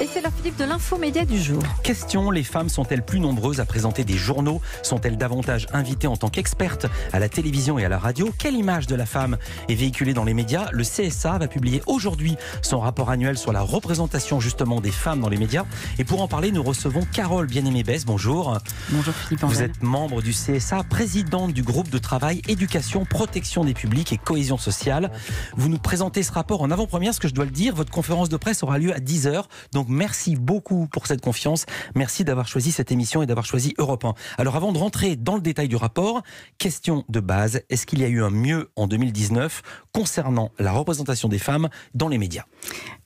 Et c'est leur Philippe de l'InfoMédia du jour. Question les femmes sont-elles plus nombreuses à présenter des journaux Sont-elles davantage invitées en tant qu'expertes à la télévision et à la radio Quelle image de la femme est véhiculée dans les médias Le CSA va publier aujourd'hui son rapport annuel sur la représentation justement des femmes dans les médias. Et pour en parler, nous recevons Carole Bien-Aimée Besse. Bonjour. Bonjour Philippe. Vous êtes membre du CSA, présidente du groupe de travail Éducation, Protection des publics et Cohésion sociale. Vous nous présentez ce rapport en avant-première, ce que je dois le dire. Votre conférence de presse aura lieu à 10h. Donc merci beaucoup pour cette confiance. Merci d'avoir choisi cette émission et d'avoir choisi Europe 1. Alors avant de rentrer dans le détail du rapport, question de base, est-ce qu'il y a eu un mieux en 2019 concernant la représentation des femmes dans les médias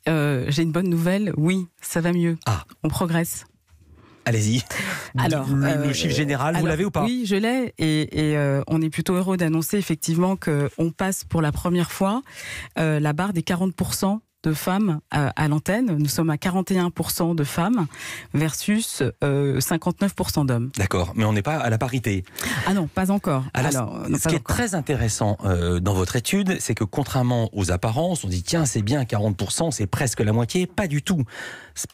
euh, J'ai une bonne nouvelle, oui, ça va mieux. Ah. On progresse. Allez-y. Alors, le, euh, chiffre général, vous l'avez ou pas Oui, je l'ai, et, euh, on est plutôt heureux d'annoncer effectivement qu'on passe pour la première fois la barre des 40 de femmes à, l'antenne. Nous sommes à 41% de femmes versus 59% euh, d'hommes. D'accord, mais on n'est pas à la parité. Ah non, pas encore. Alors, ce qui est très intéressant euh, dans votre étude, c'est que contrairement aux apparences, on dit tiens, c'est bien 40%, c'est presque la moitié. Pas du tout.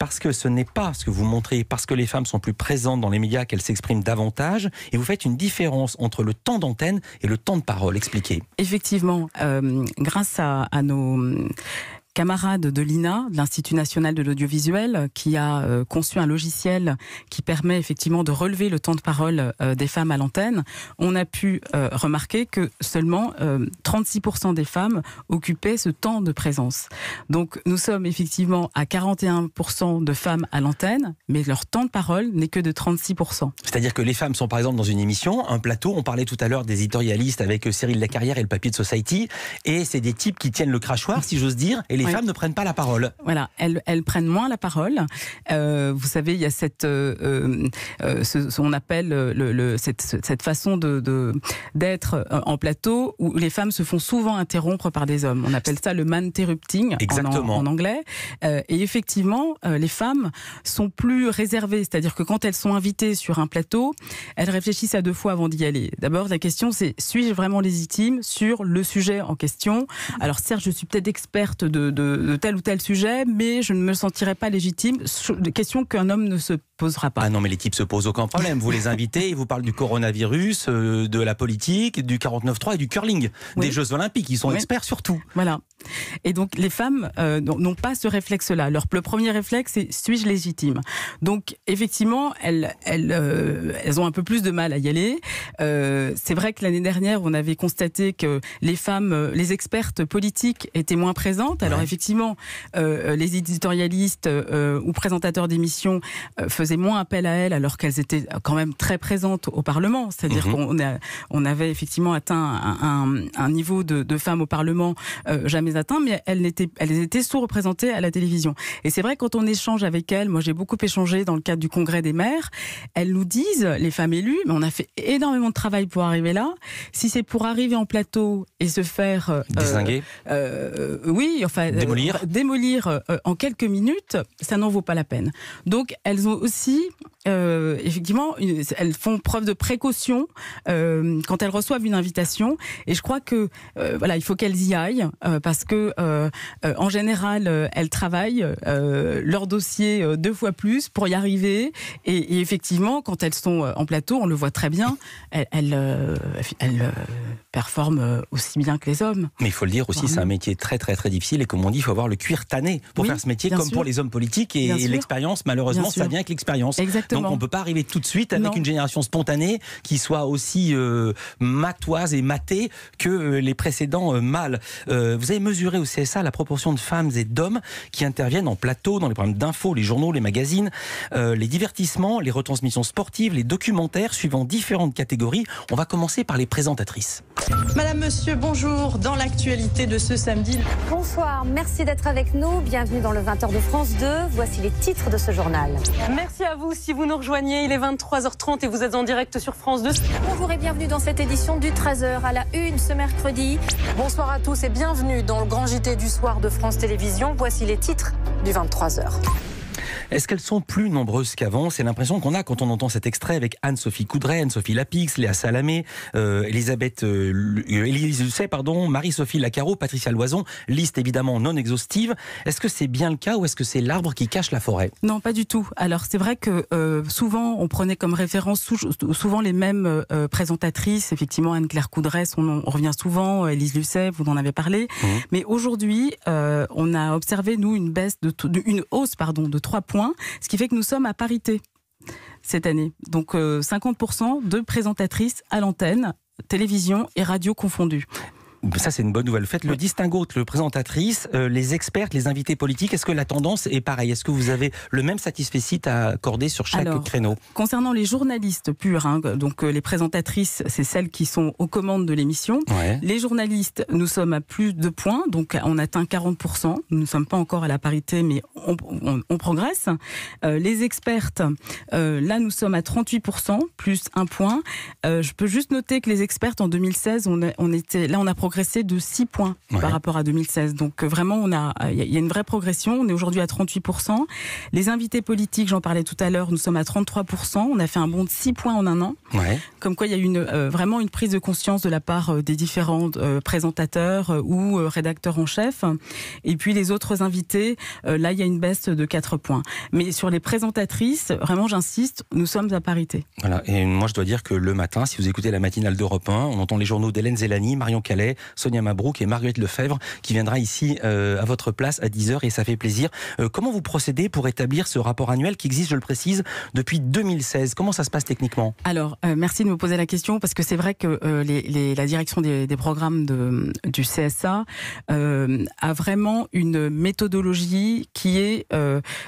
Parce que ce n'est pas ce que vous montrez, parce que les femmes sont plus présentes dans les médias, qu'elles s'expriment davantage, et vous faites une différence entre le temps d'antenne et le temps de parole. Expliquez. Effectivement, euh, grâce à nos camarade de l'INA, de l'Institut national de l'audiovisuel, qui a euh, conçu un logiciel qui permet effectivement de relever le temps de parole euh, des femmes à l'antenne, on a pu euh, remarquer que seulement 36% des femmes occupaient ce temps de présence. Donc nous sommes effectivement à 41% de femmes à l'antenne, mais leur temps de parole n'est que de 36%. C'est-à-dire que les femmes sont par exemple dans une émission, un plateau, on parlait tout à l'heure des éditorialistes avec Cyril Lacarrière et le papier de Society, et c'est des types qui tiennent le crachoir, si j'ose dire, et les les femmes ne prennent pas la parole. Voilà, elles, elles prennent moins la parole. Euh, vous savez, il y a cette, euh, euh, ce, appelle le, cette, façon de d'être en plateau où les femmes se font souvent interrompre par des hommes. On appelle ça le man-interrupting en, en, anglais. et effectivement, les femmes sont plus réservées, c'est-à-dire que quand elles sont invitées sur un plateau, elles réfléchissent à deux fois avant d'y aller. D'abord, la question c'est suis-je vraiment légitime sur le sujet en question Alors certes, je suis peut-être experte de de, tel ou tel sujet, mais je ne me sentirai pas légitime. Question qu'un homme ne se posera pas. Ah non, mais les types se posent aucun problème. Vous les invitez, ils vous parlent du coronavirus, euh, de la politique, du 49-3 et du curling, des Jeux Olympiques. Ils sont experts sur tout. Voilà. Et donc, les femmes euh, n'ont pas ce réflexe-là. Leur le premier réflexe, c'est suis-je légitime Donc, effectivement, elles, euh, elles, ont un peu plus de mal à y aller. c'est vrai que l'année dernière, on avait constaté que les femmes, les expertes politiques étaient moins présentes. Alors, effectivement, euh, les éditorialistes euh, ou présentateurs d'émissions euh, faisaient moins appel à elles alors qu'elles étaient quand même très présentes au Parlement. C'est-à-dire mhm. qu'on on avait effectivement atteint un, niveau de, femmes au Parlement jamais atteint, mais elles étaient, elles étaient sous-représentées à la télévision. Et c'est vrai quand on échange avec elles, moi j'ai beaucoup échangé dans le cadre du Congrès des maires, elles nous disent, les femmes élues, mais on a fait énormément de travail pour arriver là. Si c'est pour arriver en plateau et se faire... euh, oui, enfin euh, démolir, euh, euh, en quelques minutes, ça n'en vaut pas la peine. Donc elles ont aussi, effectivement, elles font preuve de précaution quand elles reçoivent une invitation. Et je crois que voilà, il faut qu'elles y aillent parce que en général, elles travaillent leur dossier deux fois plus pour y arriver. Et, effectivement, quand elles sont en plateau, on le voit très bien, elles, performent aussi bien que les hommes. Mais il faut le dire aussi, c'est un métier très très très difficile et que on dit, il faut avoir le cuir tanné pour faire ce métier, comme pour les hommes politiques. Et, l'expérience, malheureusement, ça vient avec l'expérience. Donc on ne peut pas arriver tout de suite avec une génération spontanée qui soit aussi euh, matoise et matée que euh, les précédents euh, mâles. vous avez mesuré au CSA la proportion de femmes et d'hommes qui interviennent en plateau, dans les programmes d'infos, les journaux, les magazines, les divertissements, les retransmissions sportives, les documentaires, suivant différentes catégories. On va commencer par les présentatrices. Madame, monsieur, bonjour. Dans l'actualité de ce samedi. Bonsoir. Merci d'être avec nous. Bienvenue dans le 20h de France 2. Voici les titres de ce journal. Merci à vous si vous nous rejoignez. Il est 23h30 et vous êtes en direct sur France 2. Bonjour et bienvenue dans cette édition du 13h à la une ce mercredi. Bonsoir à tous et bienvenue dans le grand JT du soir de France Télévisions. Voici les titres du 23h. Est-ce qu'elles sont plus nombreuses qu'avant C'est l'impression qu'on a quand on entend cet extrait avec Anne-Sophie Coudray, Anne-Sophie Lapix, Léa Salamé, euh, Elisabeth, euh, Lucet, pardon, Marie-Sophie Lacaro, Patricia Loison, liste évidemment non exhaustive. Est-ce que c'est bien le cas ou est-ce que c'est l'arbre qui cache la forêt Non, pas du tout. Alors c'est vrai que euh, souvent on prenait comme référence souvent les mêmes présentatrices, effectivement Anne-Claire Coudray, on revient souvent, Elise Lucet, vous en avez parlé. Mmh. Mais aujourd'hui, on a observé, nous, une baisse une hausse pardon, de 3 points ce qui fait que nous sommes à parité cette année. Donc 50% euh, de présentatrices à l'antenne télévision et radio confondues. Ça, c'est une bonne nouvelle. Faites le distinguo entre le présentatrice, euh, les experts, les invités politiques. Est-ce que la tendance est pareille Est-ce que vous avez le même satisfait à accorder sur chaque Alors, créneau Concernant les journalistes purs, hein, donc euh, les présentatrices, c'est celles qui sont aux commandes de l'émission. Les journalistes, nous sommes à plus de points, donc on atteint 40%. Nous ne sommes pas encore à la parité, mais on, progresse. Euh, les expertes, là, nous sommes à 38%, plus un point. je peux juste noter que les expertes, en 2016, on, on était, là, on a progressé progressé de 6 points par rapport à 2016. Donc euh, vraiment, on a, il euh, y a une vraie progression. On est aujourd'hui à 38%. Les invités politiques, j'en parlais tout à l'heure, nous sommes à 33%. On a fait un bond de 6 points en un an. Ouais. Comme quoi, il y a une, euh, vraiment une prise de conscience de la part des différents présentateurs ou rédacteurs en chef. Et puis les autres invités, là, il y a une baisse de 4 points. Mais sur les présentatrices, vraiment, j'insiste, nous sommes à parité. Voilà. Et moi, je dois dire que le matin, si vous écoutez la matinale d'Europe 1, on entend les journaux d'Hélène Zélani, Marion Calais, Sonia Mabrouk et Marguerite Lefebvre qui viendra ici euh, à votre place à 10h et ça fait plaisir. Euh, comment vous procédez pour établir ce rapport annuel qui existe, je le précise, depuis 2016 Comment ça se passe techniquement Alors, euh, merci de me poser la question parce que c'est vrai que la direction des, programmes de, du CSA a vraiment une méthodologie qui est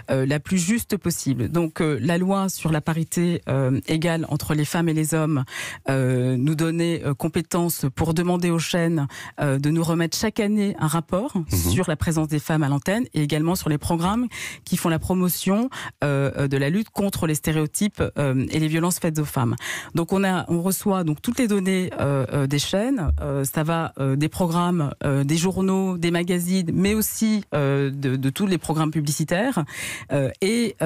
la plus juste possible. Donc, la loi sur la parité égale entre les femmes et les hommes nous donnait compétence pour demander aux chaînes euh, de nous remettre chaque année un rapport mhm. sur la présence des femmes à l'antenne et également sur les programmes qui font la promotion euh, de la lutte contre les stéréotypes euh, et les violences faites aux femmes. Donc on a, on reçoit donc toutes les données des chaînes. ça va des programmes, des journaux, des magazines, mais aussi de, tous les programmes publicitaires. et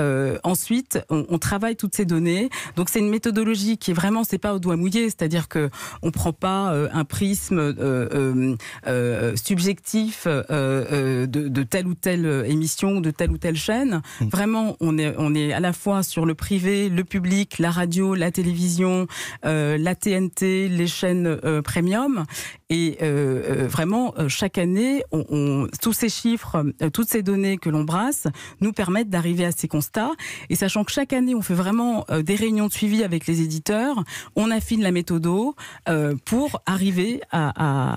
ensuite, on, travaille toutes ces données. Donc c'est une méthodologie qui est vraiment, c'est pas au doigt mouillé, c'est-à-dire que on prend pas un prisme euh, euh, subjectif euh, de, telle ou telle émission, de telle ou telle chaîne. Mm. Vraiment, on est, on est à la fois sur le privé, le public, la radio, la télévision, la TNT, les chaînes premium. Et euh, euh, vraiment, euh, chaque année, on, tous ces chiffres, toutes ces données que l'on brasse nous permettent d'arriver à ces constats. Et sachant que chaque année, on fait vraiment des réunions de suivi avec les éditeurs, on affine la méthode pour arriver à,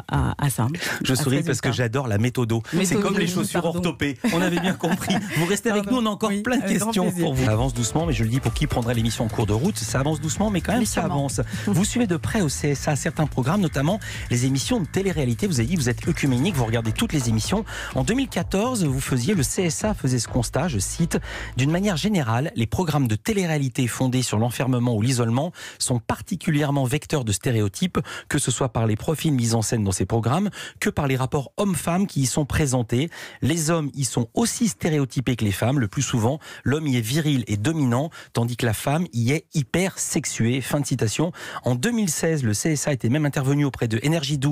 ça. Je souris parce que j'adore la méthode. C'est comme les chaussures orthopées. On avait bien compris. Vous restez avec nous, on a encore plein de questions pour vous. Ça avance doucement, mais je le dis pour qui prendrait l'émission en cours de route, ça avance doucement, mais quand même ça avance. Vous suivez de près au CSA certains programmes, notamment les émissions de télé-réalité. Vous avez dit vous êtes œcuménique, vous regardez toutes les émissions. En 2014, vous faisiez, le CSA faisait ce constat, je cite, d'une manière générale, les programmes de télé-réalité fondés sur l'enfermement ou l'isolement sont particulièrement vecteurs de stéréotypes, que ce soit par les profils mis en scène dans ces programmes, que par les rapports hommes-femmes qui y sont présentés. Les hommes y sont aussi stéréotypés que les femmes. Le plus souvent, l'homme y est viril et dominant, tandis que la femme y est hyper sexuée. Fin de citation. En 2016, le CSA était même intervenu auprès de Energy2.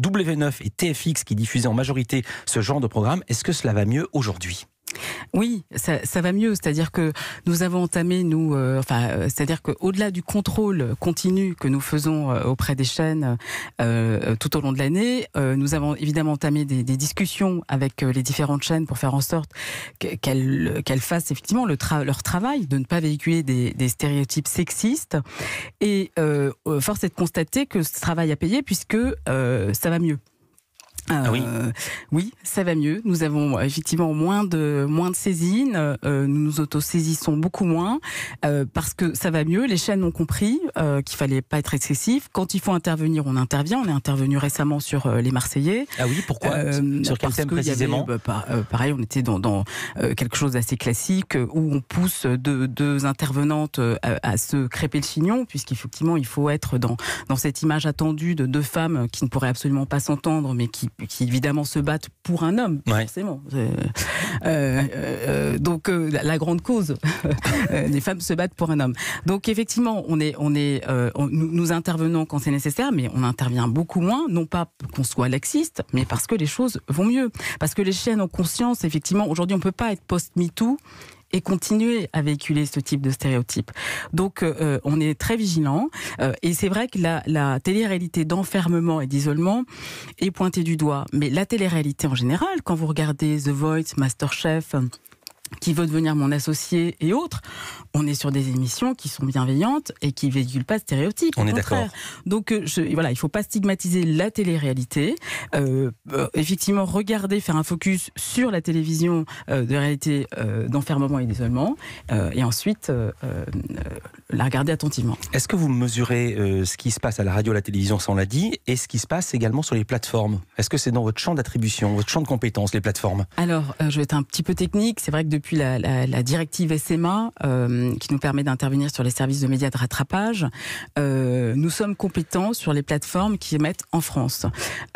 W9 et TFX qui diffusaient en majorité ce genre de programme. Est-ce que cela va mieux aujourd'hui oui, ça, va mieux. C'est-à-dire que nous avons entamé, nous, euh, enfin, euh, c'est-à-dire qu'au-delà du contrôle continu que nous faisons euh, auprès des chaînes tout au long de l'année, nous avons évidemment entamé des, discussions avec les différentes chaînes pour faire en sorte qu'elles fassent effectivement leur travail, de ne pas véhiculer des, des stéréotypes sexistes. Et force est de constater que ce travail a payé puisque ça va mieux. Ah ah oui. Euh, oui, ça va mieux. Nous avons euh, effectivement moins de moins de saisines. Euh, nous nous saisissons beaucoup moins parce que ça va mieux. Les chaînes ont compris qu'il fallait pas être excessif. Quand il faut intervenir, on intervient. On est intervenu récemment sur les Marseillais. Ah oui, pourquoi Sur quel thème précisément avait, bah, Pareil, on était dans, dans quelque chose d'assez classique où on pousse deux, intervenantes à, se crêper le chignon, puisqu'effectivement il faut être dans dans cette image attendue de deux femmes qui ne pourraient absolument pas s'entendre, mais qui qui évidemment se battent pour un homme, forcément. Euh, euh, euh, donc la grande cause, les femmes se battent pour un homme. Donc effectivement, on est, on est, nous intervenons quand c'est nécessaire, mais on intervient beaucoup moins, non pas qu'on soit laxiste, mais parce que les choses vont mieux, parce que les chaînes ont conscience. Effectivement, aujourd'hui, on peut pas être post-MeToo et continuer à véhiculer ce type de stéréotypes. Donc euh, euh, on est très vigilant euh, et c'est vrai que la, la télé-réalité d'enfermement et d'isolement est pointée du doigt, mais la télé-réalité en général, quand vous regardez The Voice, MasterChef, qui veut devenir mon associé et autres, on est sur des émissions qui sont bienveillantes et qui véhiculent pas de stéréotypes. On est d'accord. Donc euh, je, voilà, il faut pas stigmatiser la télé-réalité. Euh, euh, effectivement, regarder, faire un focus sur la télévision de réalité d'enfermement et d'isolement, et ensuite la regarder attentivement. Est-ce que vous mesurez ce qui se passe à la radio, à la télévision, ça on l'a dit, et ce qui se passe également sur les plateformes Est-ce que c'est dans votre champ d'attribution, votre champ de compétences, les plateformes Alors, je vais être un petit peu technique. C'est vrai que depuis la, directive SMA, euh, qui nous permet d'intervenir sur les services de médias de rattrapage, euh, nous sommes compétents sur les plateformes qui émettent en France.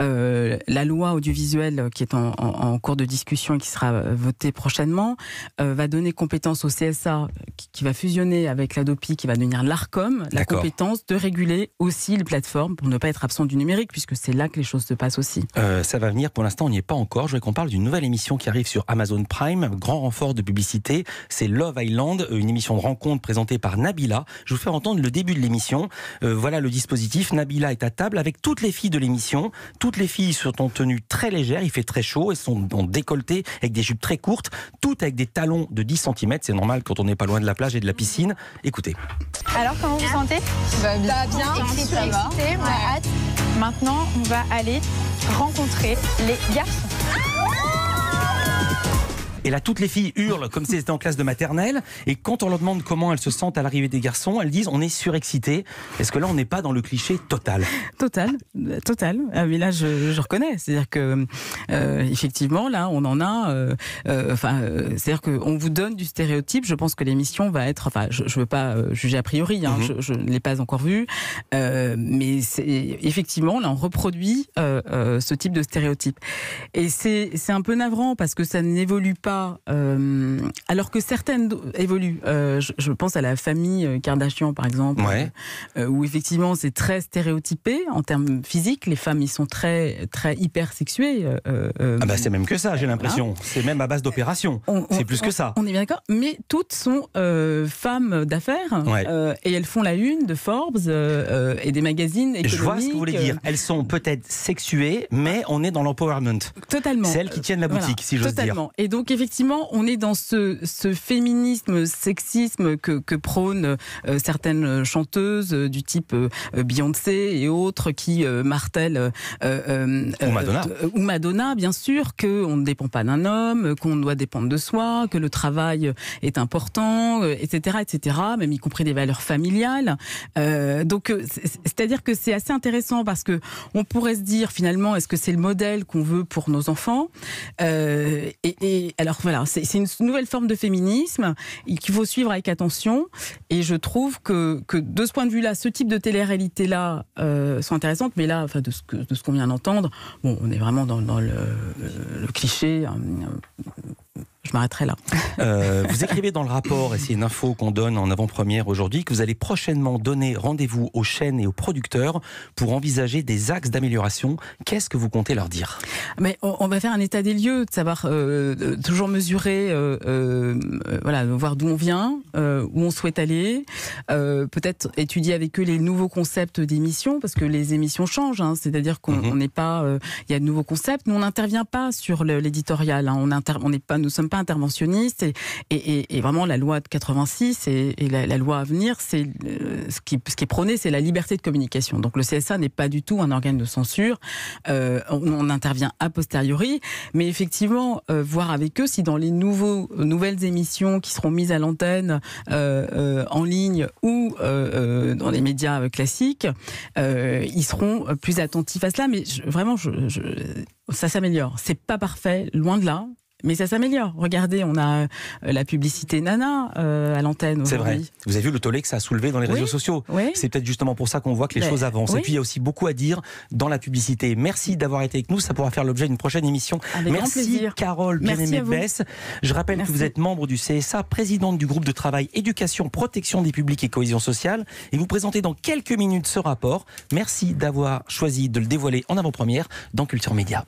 Euh, la loi audiovisuelle, qui est en, cours de discussion et qui sera votée prochainement, va donner compétence au CSA, qui, va fusionner avec l'ADOPI, qui va devenir l'ARCOM, la compétence de réguler aussi les plateformes pour ne pas être absent du numérique, puisque c'est là que les choses se passent aussi. ça va venir, pour l'instant on n'y est pas encore. Je voudrais qu'on parle d'une nouvelle émission qui arrive sur Amazon Prime, Grand Renfort de publicité. C'est Love Island, euh, une émission de rencontre présentée par Nabila. Je vous fais entendre le début de l'émission. Euh, voilà le dispositif. Nabila est à table avec toutes les filles de l'émission. Toutes les filles sont en tenue très légère. Il fait très chaud. Elles sont décolletées avec des jupes très courtes. Toutes avec des talons de 10 cm. C'est normal quand on n'est pas loin de la plage et de la piscine. Écoutez. Alors, comment vous sentez bien. Bah, bien. ça va hein, Maintenant, on va aller rencontrer les garçons. Ah et là, toutes les filles hurlent comme si elles étaient en classe de maternelle. Et quand on leur demande comment elles se sentent à l'arrivée des garçons, elles disent on est surexcité. Est-ce que là, on n'est pas dans le cliché total Total, total. Ah, mais là, je, reconnais. C'est-à-dire que, euh, effectivement, là, on en a. Euh, euh, enfin, c'est-à-dire qu'on vous donne du stéréotype. Je pense que l'émission va être. Enfin, je ne veux pas juger a priori. Hein. Mhm. Je ne l'ai pas encore vue. mais effectivement, là, on reproduit ce type de stéréotype. Et c'est un peu navrant parce que ça n'évolue pas euh, alors que certaines évoluent. Euh, je, pense à la famille euh, Kardashian, par exemple, où effectivement c'est très stéréotypé en termes physiques. Les femmes, ils sont très, très hyper sexuées. ah bah, c'est même que ça, j'ai l'impression. C'est même à base d'opérations. C'est plus que ça. On est bien d'accord. Mais toutes sont femmes d'affaires et elles font la une de Forbes et des magazines économiques. Je vois ce que vous voulez dire. Elles sont peut-être sexuées, mais on est dans l'empowerment. Totalement. Celles qui tiennent la boutique, si j'ose dire. Totalement. Et donc effectivement, on est dans ce, féminisme, sexisme que, prônent euh, certaines chanteuses euh, du type euh, Beyoncé et autres qui martèlent ou Madonna. ou Madonna, bien sûr, qu'on ne dépend pas d'un homme, qu'on doit dépendre de soi, que le travail est important, etc., etc. Même y compris des valeurs familiales. donc, c'est-à-dire que c'est assez intéressant parce que on pourrait se dire finalement, est-ce que c'est le modèle qu'on veut pour nos enfants et, alors voilà, c'est une nouvelle forme de féminisme qu'il faut suivre avec attention. Et je trouve que, de ce point de vue-là, ce type de télé-réalité-là euh, sont intéressantes. Mais là, enfin, de ce qu'on vient d'entendre, on est vraiment dans, le, cliché. Hein, euh, je m'arrêterai là. Euh, vous écrivez dans le rapport, et c'est une info qu'on donne en avant-première aujourd'hui, que vous allez prochainement donner rendez-vous aux chaînes et aux producteurs pour envisager des axes d'amélioration. Qu'est-ce que vous comptez leur dire Mais on, va faire un état des lieux, de savoir euh, toujours mesurer, euh, voilà, voir d'où on vient, où on souhaite aller, peut-être étudier avec eux les nouveaux concepts d'émissions, parce que les émissions changent. Hein. C'est-à-dire qu'on mhm. n'est pas, il y a de nouveaux concepts. Nous, on n'intervient pas sur l'éditorial. Hein. on n'est pas nous ne sommes pas interventionnistes. Et, vraiment, la loi de 86 et, la, loi à venir, c'est euh, ce, qui, ce qui est prôné, c'est la liberté de communication. Donc le CSA n'est pas du tout un organe de censure. Euh, on, intervient a posteriori, mais effectivement, euh, voir avec eux si dans les nouveaux, nouvelles émissions qui seront mises à l'antenne en ligne ou dans les médias classiques, ils seront plus attentifs à cela. Mais vraiment, je, ça s'améliore. C'est pas parfait, loin de là. Mais ça s'améliore. Regardez, on a euh, la publicité Nana euh, à l'antenne. C'est vrai. Vous avez vu le tollé que ça a soulevé dans les réseaux sociaux. Oui. C'est peut-être justement pour ça qu'on voit que les ben, choses avancent. Et puis il y a aussi beaucoup à dire dans la publicité. Merci d'avoir été avec nous. Ça pourra faire l'objet d'une prochaine émission. Merci Carole, bien-aimée Bess. Je rappelle que vous êtes membre du CSA, présidente du groupe de travail Éducation, Protection des publics et Cohésion sociale. Et vous présentez dans quelques minutes ce rapport. Merci d'avoir choisi de le dévoiler en avant-première dans Culture Média.